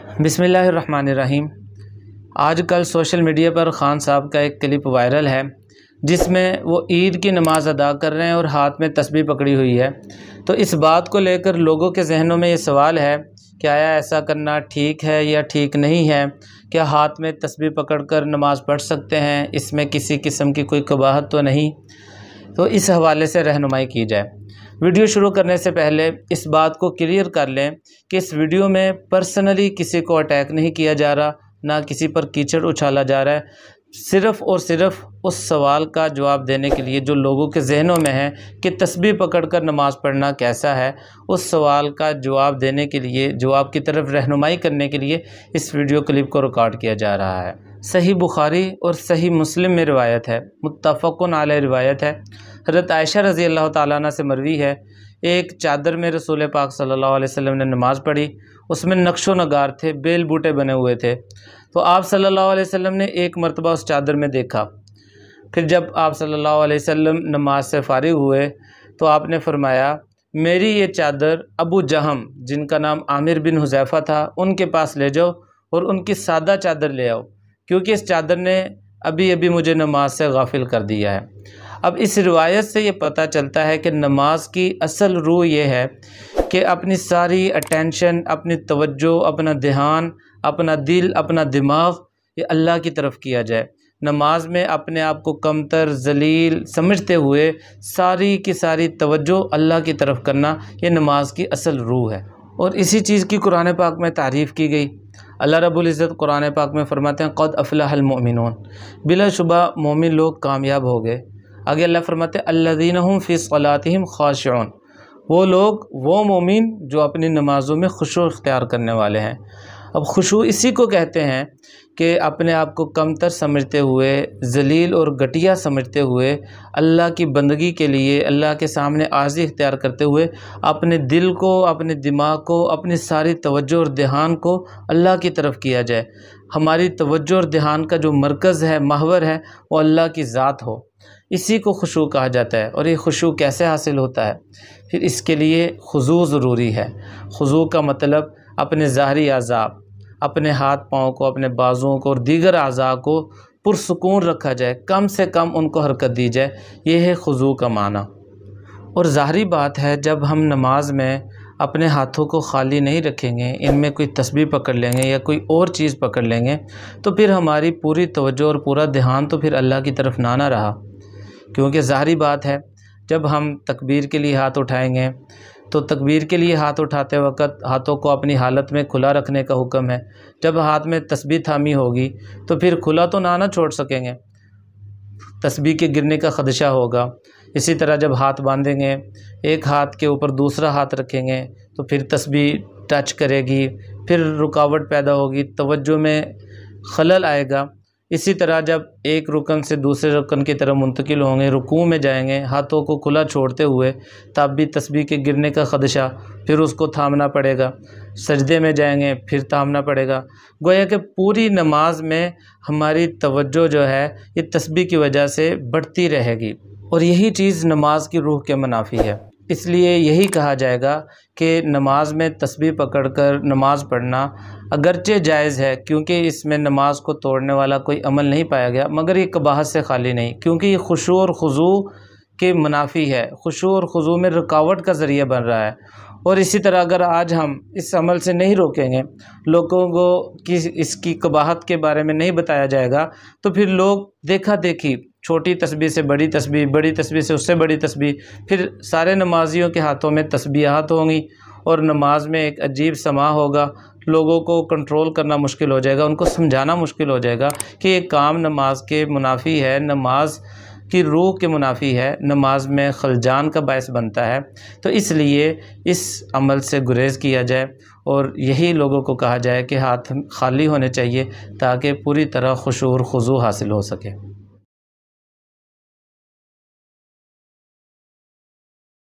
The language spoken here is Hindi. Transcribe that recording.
आज आजकल सोशल मीडिया पर ख़ान साहब का एक क्लिप वायरल है जिसमें वो ईद की नमाज़ अदा कर रहे हैं और हाथ में तस्बी पकड़ी हुई है तो इस बात को लेकर लोगों के जहनों में ये सवाल है कि आया ऐसा करना ठीक है या ठीक नहीं है क्या हाथ में तस्बी पकड़कर नमाज़ पढ़ सकते हैं इसमें किसी किस्म की कोई कबाहत तो नहीं तो इस हवाले से रहनुमाई की जाए वीडियो शुरू करने से पहले इस बात को क्लियर कर लें कि इस वीडियो में पर्सनली किसी को अटैक नहीं किया जा रहा ना किसी पर कीचड़ उछाला जा रहा है सिर्फ़ और सिर्फ़ उस सवाल का जवाब देने के लिए जो लोगों के जहनों में है कि तस्बी पकड़ कर नमाज़ पढ़ना कैसा है उस सवाल का जवाब देने के लिए जवाब की तरफ रहनुमाई करने के लिए इस वीडियो क्लिप को रिकॉर्ड किया जा रहा है सही बुखारी और सही मुस्लिम में रवायत है मुतफ़न आल रवायत है हजरत आयशा रज़ी अल्लाह ताली से मरवी है एक चादर में रसूल पाक सल्लल्लाहु अलैहि वसल्लम ने नमाज़ पढ़ी उसमें नक्शो नगार थे बेल बूटे बने हुए थे तो आप सल्लल्लाहु अलैहि वसल्लम ने एक मरतबा उस चादर में देखा फिर जब आप सल्लल्लाहु अलैहि वसल्लम नमाज से फारिग हुए तो आपने फरमाया मेरी ये चादर अबू जहम जिनका नाम आमिर बिन हुजैफ़ा था उनके पास ले जाओ और उनकी सादा चादर ले आओ क्योंकि इस चादर ने अभी अभी मुझे नमाज से गाफिल कर दिया है अब इस रिवायत से ये पता चलता है कि नमाज की असल रूह ये है कि अपनी सारी अटेंशन अपनी तवज्जो अपना ध्यान अपना दिल अपना दिमाग ये अल्लाह की तरफ किया जाए नमाज में अपने आप को कमतर जलील समझते हुए सारी की सारी तवज्जो अल्लाह की तरफ करना ये नमाज की असल रूह है और इसी चीज़ की कुरान पाक में तारीफ़ की गई अल्लाह रबुल्ज़त कुरान पाक में फ़रमाते हैं क़द अफ़लामिन शुबा मोमिन लोग कामयाब हो गए आगे अल्लाह फ़रमाते अल्लादीन हम फ़ी सलातम वो लोग वो मोमिन जो अपनी नमाज़ों में खुशो इख्तियार करने वाले हैं अब खुशू इसी को कहते हैं कि अपने आप को कमतर समझते हुए जलील और घटिया समझते हुए अल्लाह की बंदगी के लिए अल्लाह के सामने आजी इख्तियार करते हुए अपने दिल को अपने दिमाग को अपनी सारी तवज्जो और ध्यान को अल्लाह की तरफ किया जाए हमारी तवज्जो और ध्यान का जो मरकज़ है महवर है वो अल्लाह की ज़ात हो इसी को खुशू कहा जाता है और ये खुशू कैसे हासिल होता है फिर इसके लिए खुजू ज़रूरी है खुजू का मतलब अपने ज़ाहरी आज़ाब अपने हाथ पाँव को अपने बाजुओं को और दीगर अज़ा को पुरसकून रखा जाए कम से कम उनको हरकत दी जाए यह है खुजू का माना और ज़ाहरी बात है जब हम नमाज में अपने हाथों को खाली नहीं रखेंगे इनमें कोई तस्बी पकड़ लेंगे या कोई और चीज़ पकड़ लेंगे तो फिर हमारी पूरी तवज्जो और पूरा ध्यान तो फिर अल्लाह की तरफ ना ना रहा क्योंकि ज़ाहरी बात है जब हम तकबीर के लिए हाथ उठाएंगे तो तकबीर के लिए हाथ उठाते वक़्त हाथों को अपनी हालत में खुला रखने का हुक्म है जब हाथ में तस्बी थामी होगी तो फिर खुला तो ना ना छोड़ सकेंगे तस्बी के गिरने का खदशा होगा इसी तरह जब हाथ बांधेंगे एक हाथ के ऊपर दूसरा हाथ रखेंगे तो फिर तस्बी टच करेगी फिर रुकावट पैदा होगी तवज्जो में खलल आएगा इसी तरह जब एक रुकन से दूसरे रुकन की तरह मुंतकिल होंगे रुकू में जाएंगे हाथों को खुला छोड़ते हुए तब भी तस्बी के गिरने का खदशा फिर उसको थामना पड़ेगा सजदे में जाएंगे फिर थामना पड़ेगा गोया कि पूरी नमाज में हमारी तवज्जो जो है ये तस्बी की वजह से बढ़ती रहेगी और यही चीज़ नमाज की रूह के मुनाफी है इसलिए यही कहा जाएगा कि नमाज में तस्बीह पकड़कर नमाज़ पढ़ना अगरचे जायज़ है क्योंकि इसमें नमाज को तोड़ने वाला कोई अमल नहीं पाया गया मगर ये कबाहत से खाली नहीं क्योंकि ये खुशू और खुजू के मुनाफी है खुशू और खुजू में रुकावट का ज़रिया बन रहा है और इसी तरह अगर आज हम इस अमल से नहीं रोकेंगे लोगों को कि इसकी कबाहत के बारे में नहीं बताया जाएगा तो फिर लोग देखा देखी छोटी तस्बी से बड़ी तस्बी बड़ी तस्बी से उससे बड़ी तस्बी फिर सारे नमाजियों के हाथों में तस्बीहात होंगी और नमाज में एक अजीब समा होगा लोगों को कंट्रोल करना मुश्किल हो जाएगा उनको समझाना मुश्किल हो जाएगा कि ये काम नमाज के मुनाफी है नमाज की रूह के मुनाफी है नमाज में खलजान का बायस बनता है तो इसलिए इस अमल से गुरेज़ किया जाए और यही लोगों को कहा जाए कि हाथ खाली होने चाहिए ताकि पूरी तरह खुशूर खजू हासिल हो सके